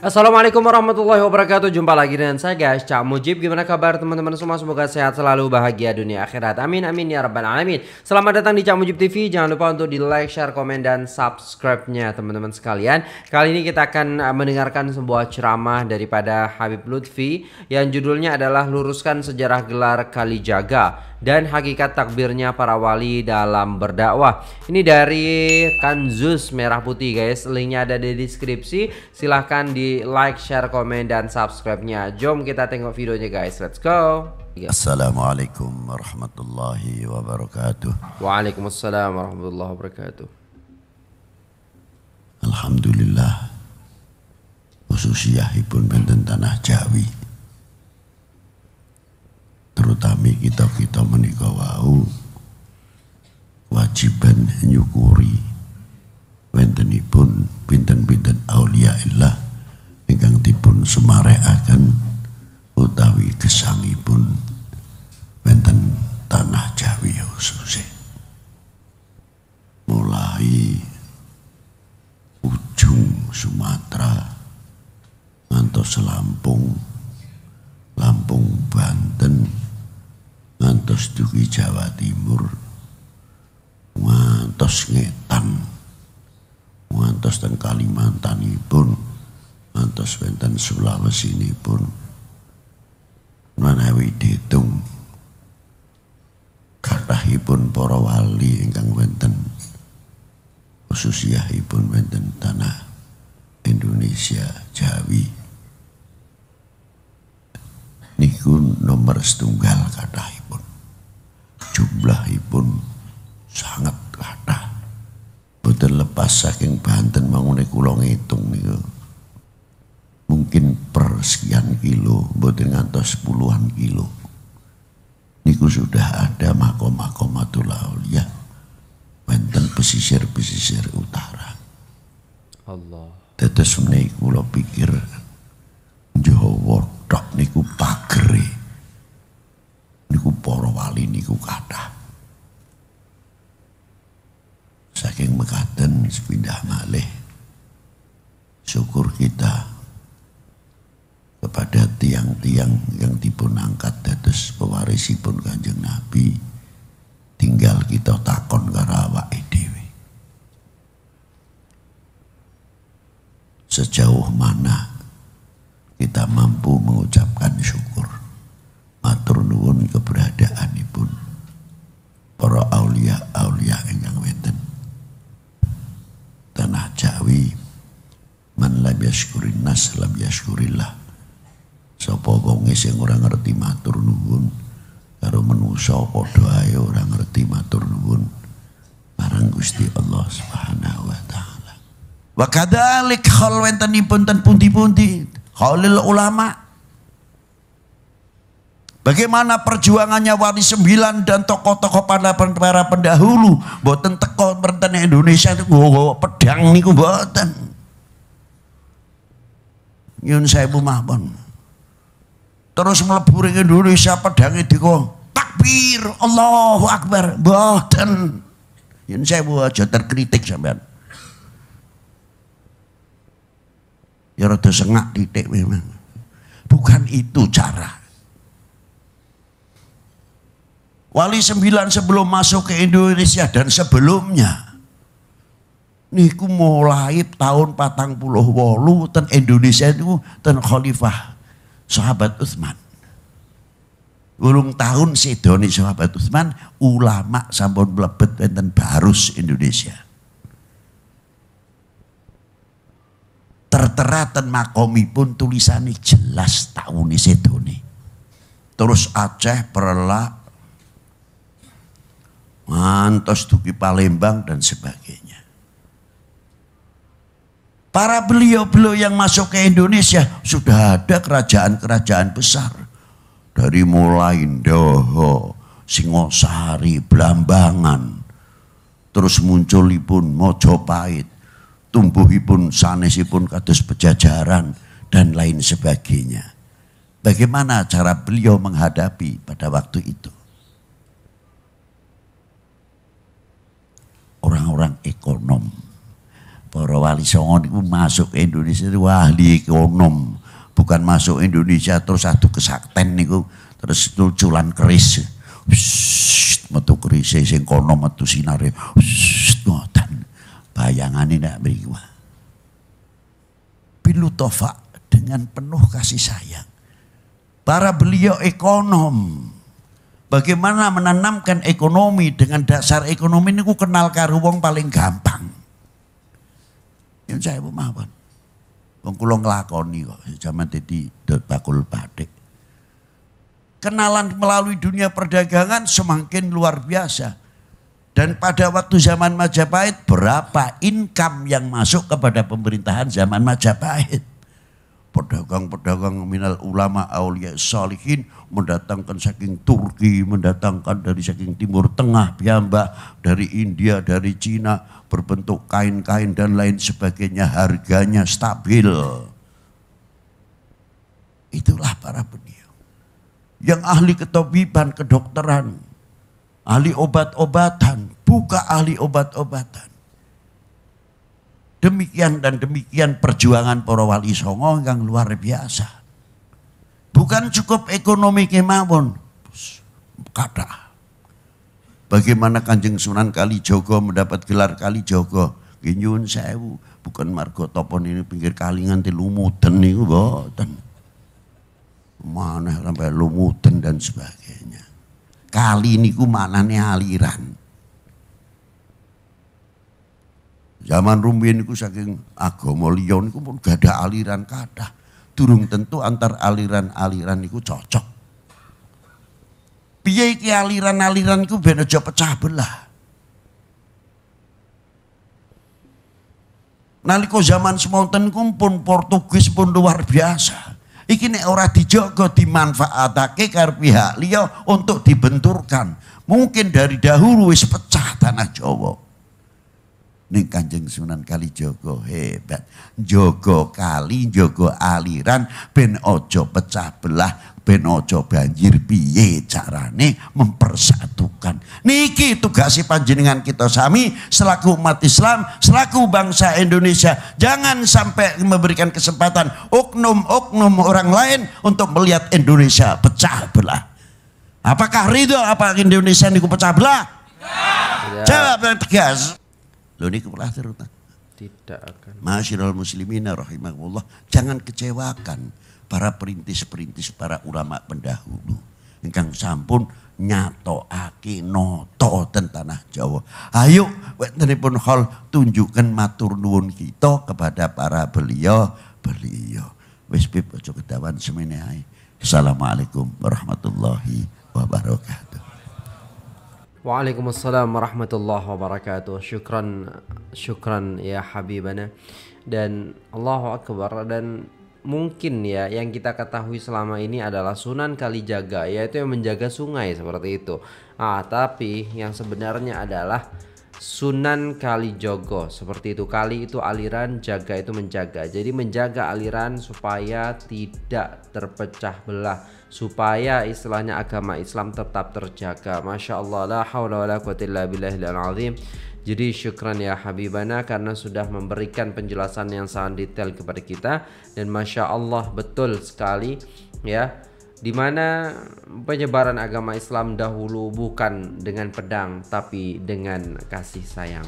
Assalamualaikum warahmatullahi wabarakatuh Jumpa lagi dengan saya guys Cak Mujib Gimana kabar teman-teman semua Semoga sehat selalu Bahagia dunia akhirat Amin amin ya rabbal alamin Selamat datang di Cak Mujib TV Jangan lupa untuk di like, share, komen, dan subscribe-nya teman-teman sekalian Kali ini kita akan uh, mendengarkan sebuah ceramah Daripada Habib Lutfi Yang judulnya adalah Luruskan Sejarah Gelar Kalijaga Dan Hakikat Takbirnya Para Wali Dalam Berdakwah Ini dari Kanzus Merah Putih guys Linknya ada di deskripsi Silahkan di like, share, komen, dan subscribe-nya. Jom kita tengok videonya guys. Let's go. Assalamualaikum warahmatullahi wabarakatuh. Waalaikumsalam warahmatullahi wabarakatuh. Alhamdulillah. Khususnya Khususiyahipun benten tanah Jawi. Terutama kita-kita menikah wau wajiban nyukuri wentenipun binten binten aulia illah ingkang dipun sumarekaken utawi gesangipun wonten tanah Jawi khususé. Ya, Mulai ujung Sumatera ngantos Lampung, Lampung Banten, ngantos dugi Jawa Timur, ngantos Ngetan, ngantos teng pun Kasuwenten Sulawesi ini pun menawi dihitung kathahipun para wali ingkang wonten khususiyahipun wonten tanah Indonesia Jawi niku nomor setunggal kathahipun jumlahipun sangat kathah boten lepas saking Banten mangune kula ngitung niku mungkin per sekian kilo, mboten atau puluhan kilo. Niku sudah ada makom-makomatul aulia. Ya. Wonten pesisir-pesisir utara. Allah. Tetes menaik pulau pikir Jawa tok tiyang yang dipun angkat dados pewarisipun Kanjeng Nabi tinggal kita takon karo awake dhewe. Sejauh mana kita mampu mengucapkan syukur sing ora ngerti matur nuwun karo manusa padha ae ora ngerti matur nuwun marang Gusti Allah Subhanahu wa taala. Wa kadzalik khalwatanipun ten pundi-pundi khalil ulama Bagaimana perjuangannya Wali Sembilan dan tokoh-tokoh para, para pendahulu. Boten teko bertani Indonesia itu gowo pedang niku boten. Yun saya pun terus melebur Indonesia pedangnya kok takbir Allahu Akbar boten yang saya buat aja terkritik sampean ya rada sengak titik memang bukan itu cara Wali sembilan sebelum masuk ke Indonesia dan sebelumnya niku mulai tahun patang puluh wolu ten Indonesia itu ten khalifah sahabat Utsman. Ulung tahun Sidoni sahabat Utsman ulama sampun mlebet dan barus Indonesia. Tertera ten makomi pun tulisannya jelas tahun Sidoni. Terus Aceh Perla mantos Duki Palembang dan sebagainya. Para beliau-beliau yang masuk ke Indonesia sudah ada kerajaan-kerajaan besar. Dari mulai Doho, Singosari, Blambangan. Terus muncul munculipun Mojopahit, tumbuhipun sanesipun kados pejajaran dan lain sebagainya. Bagaimana cara beliau menghadapi pada waktu itu? Orang-orang ekonom Para wali songo niku masuk Indonesia itu ahli ekonom. Bukan masuk Indonesia terus satu kesakten niku terus tuculan keris. Wssst, metu keris sing kono metu sinare. Wssst, ngoten. Bayangane nek beriwa. Pilu Tofa dengan penuh kasih sayang. Para beliau ekonom. Bagaimana menanamkan ekonomi dengan dasar ekonomi niku ku kenal karo wong paling gampang. Yen ya, saya mawon. Wong kula nglakoni kok ya, zaman dadi bakul batik. Kenalan melalui dunia perdagangan semakin luar biasa. Dan pada waktu zaman Majapahit berapa income yang masuk kepada pemerintahan zaman Majapahit? pedagang-pedagang minal ulama awliya salihin mendatangkan saking Turki, mendatangkan dari saking Timur Tengah, mbak, dari India, dari Cina, berbentuk kain-kain dan lain sebagainya, harganya stabil. Itulah para beliau. Yang ahli ketobiban, kedokteran, ahli obat-obatan, buka ahli obat-obatan. Demikian dan demikian perjuangan para wali songo yang luar biasa. Bukan cukup ekonomi kemawon. Kata. Bagaimana Kanjeng Sunan kali jogo mendapat gelar kali jogo Kinyun sewu, bukan margo topon ini pinggir kali nganti lumuten ini. boten. mana sampai lumuten dan sebagainya. Kali ini ku manane aliran. Zaman rumiyin itu saking agama lion itu pun ada aliran kata. Durung tentu antar aliran-aliran itu cocok. Piye iki aliran-aliran itu ben aja pecah belah. Naliko zaman semonten pun Portugis pun luar biasa. Iki orang ora dijaga dimanfaatake karo pihak liya untuk dibenturkan. Mungkin dari dahulu wis pecah tanah Jawa. Ning Kanjeng Sunan Kalijogo hebat. Jogo kali, jogo aliran ben ojo pecah belah, ben ojo banjir piye carane mempersatukan. Niki tugas tugasi panjenengan kita sami selaku umat Islam, selaku bangsa Indonesia. Jangan sampai memberikan kesempatan oknum-oknum orang lain untuk melihat Indonesia pecah belah. Apakah ridho apa Indonesia ini pecah belah? Ya. Jawab yang tegas. Lo ini kepala akhir Tidak akan. Masyirul muslimina rahimahullah. Jangan kecewakan para perintis-perintis para ulama pendahulu. Engkang sampun aki noto ten tanah Jawa. Ayo pun hal tunjukkan matur nuwun kita kepada para beliau beliau. Wis pip kedawan semene Assalamualaikum warahmatullahi wabarakatuh. Waalaikumsalam warahmatullahi wabarakatuh. Syukran syukran ya habibana. Dan Allahu akbar dan mungkin ya yang kita ketahui selama ini adalah Sunan Kalijaga yaitu yang menjaga sungai seperti itu. Ah, tapi yang sebenarnya adalah Sunan Kalijogo seperti itu kali itu aliran jaga itu menjaga jadi menjaga aliran supaya tidak terpecah belah supaya istilahnya agama Islam tetap terjaga Masya Allah la hawla wa la quwata illa azim jadi syukran ya Habibana karena sudah memberikan penjelasan yang sangat detail kepada kita dan Masya Allah betul sekali ya di mana penyebaran agama Islam dahulu bukan dengan pedang tapi dengan kasih sayang.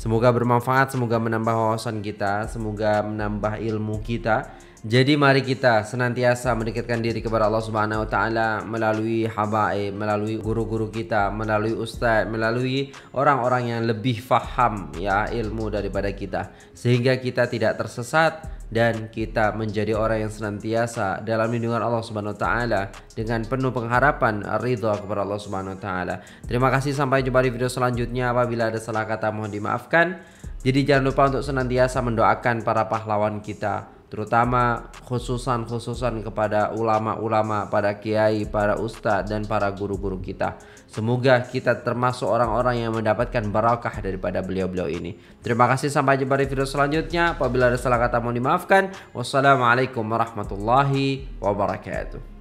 Semoga bermanfaat, semoga menambah wawasan kita, semoga menambah ilmu kita. Jadi mari kita senantiasa mendekatkan diri kepada Allah Subhanahu wa taala melalui habaib, melalui guru-guru kita, melalui ustaz, melalui orang-orang yang lebih faham ya ilmu daripada kita sehingga kita tidak tersesat dan kita menjadi orang yang senantiasa dalam lindungan Allah Subhanahu wa taala dengan penuh pengharapan ridha kepada Allah Subhanahu wa taala. Terima kasih sampai jumpa di video selanjutnya. Apabila ada salah kata mohon dimaafkan. Jadi jangan lupa untuk senantiasa mendoakan para pahlawan kita terutama khususan-khususan kepada ulama-ulama, para kiai, para ustadz dan para guru-guru kita. Semoga kita termasuk orang-orang yang mendapatkan barakah daripada beliau-beliau ini. Terima kasih sampai jumpa di video selanjutnya. Apabila ada salah kata mohon dimaafkan. Wassalamualaikum warahmatullahi wabarakatuh.